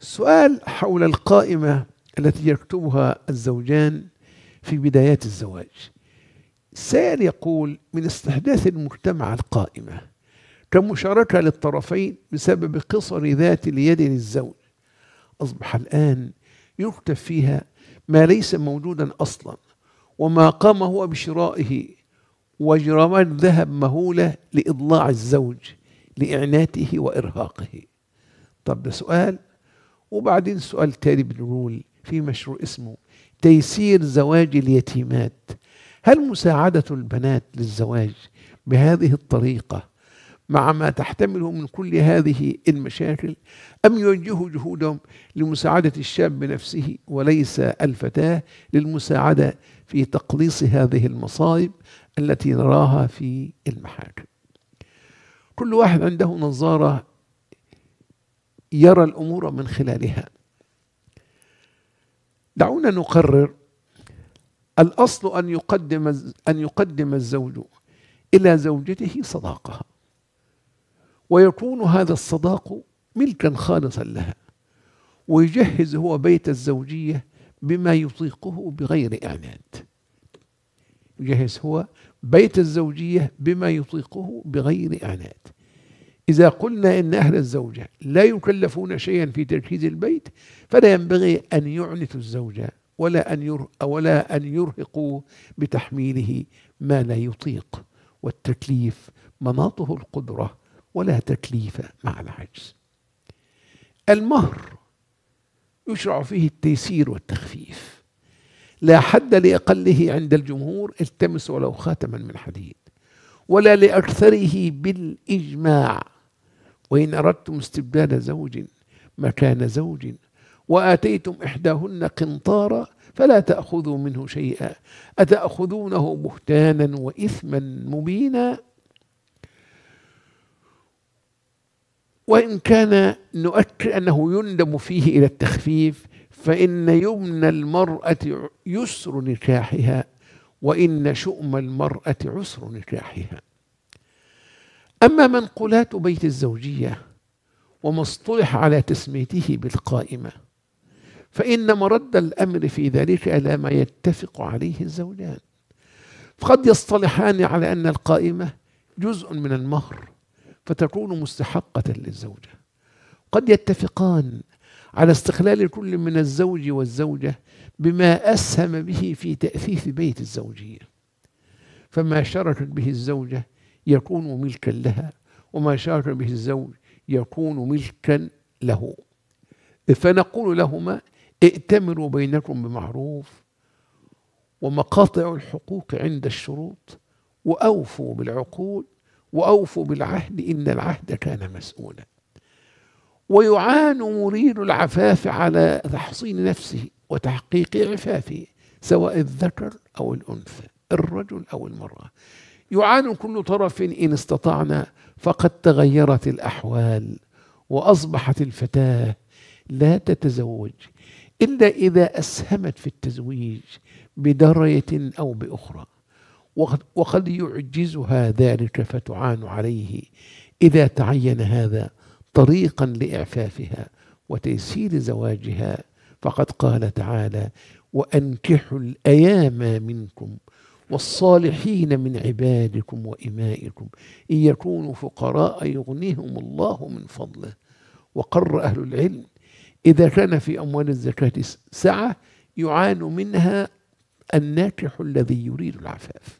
سؤال حول القائمة التي يكتبها الزوجان في بدايات الزواج سائل يقول من استحداث المجتمع القائمة كمشاركة للطرفين بسبب قصر ذات اليد للزوج أصبح الآن يكتب فيها ما ليس موجودا أصلا وما قام هو بشرائه وجرامات ذهب مهولة لإضلاع الزوج لإعناته وإرهاقه طب ده سؤال وبعدين سؤال تاني بنقول في مشروع اسمه تيسير زواج اليتيمات هل مساعدة البنات للزواج بهذه الطريقة مع ما تحتمله من كل هذه المشاكل أم يوجهوا جهودهم لمساعدة الشاب بنفسه وليس الفتاة للمساعدة في تقليص هذه المصائب التي نراها في المحاكم كل واحد عنده نظارة يرى الامور من خلالها دعونا نقرر الاصل ان يقدم ان يقدم الزوج الى زوجته صداقها ويكون هذا الصداق ملكا خالصا لها ويجهز هو بيت الزوجيه بما يطيقه بغير اعناد يجهز هو بيت الزوجيه بما يطيقه بغير اعناد إذا قلنا إن أهل الزوجة لا يكلفون شيئا في تجهيز البيت فلا ينبغي أن يعنتوا الزوجة ولا أن ير ولا أن يرهقوا بتحميله ما لا يطيق والتكليف مناطه القدرة ولا تكليف مع العجز المهر يشرع فيه التيسير والتخفيف لا حد لأقله عند الجمهور التمس ولو خاتما من حديد ولا لأكثره بالإجماع وإن أردتم استبدال زوج مكان زوج وآتيتم إحداهن قنطارا فلا تأخذوا منه شيئا أتأخذونه بهتانا وإثما مبينا وإن كان نؤكد أنه يندم فيه إلى التخفيف فإن يمنى المرأة يسر نكاحها وإن شؤم المرأة عسر نكاحها أما منقولات بيت الزوجية وما اصطلح على تسميته بالقائمة فإن مرد الأمر في ذلك إلى ما يتفق عليه الزوجان فقد يصطلحان على أن القائمة جزء من المهر فتكون مستحقة للزوجة قد يتفقان على استقلال كل من الزوج والزوجة بما أسهم به في تأثيث بيت الزوجية فما شركت به الزوجة يكون ملكا لها وما شارك به الزوج يكون ملكا له فنقول لهما ائتمروا بينكم بمعروف ومقاطع الحقوق عند الشروط وأوفوا بالعقول وأوفوا بالعهد إن العهد كان مسؤولا ويعان مريد العفاف على تحصين نفسه وتحقيق عفافه سواء الذكر أو الأنثى الرجل أو المرأة يعان كل طرف إن استطعنا فقد تغيرت الأحوال وأصبحت الفتاة لا تتزوج إلا إذا أسهمت في التزويج بدرجة أو بأخرى وقد يعجزها ذلك فتعان عليه إذا تعين هذا طريقا لإعفافها وتيسير زواجها فقد قال تعالى وأنكحوا الأيام منكم والصالحين من عبادكم وإمائكم إن يكونوا فقراء يغنيهم الله من فضله وقر أهل العلم إذا كان في أموال الزكاة سعة يعان منها الناكح الذي يريد العفاف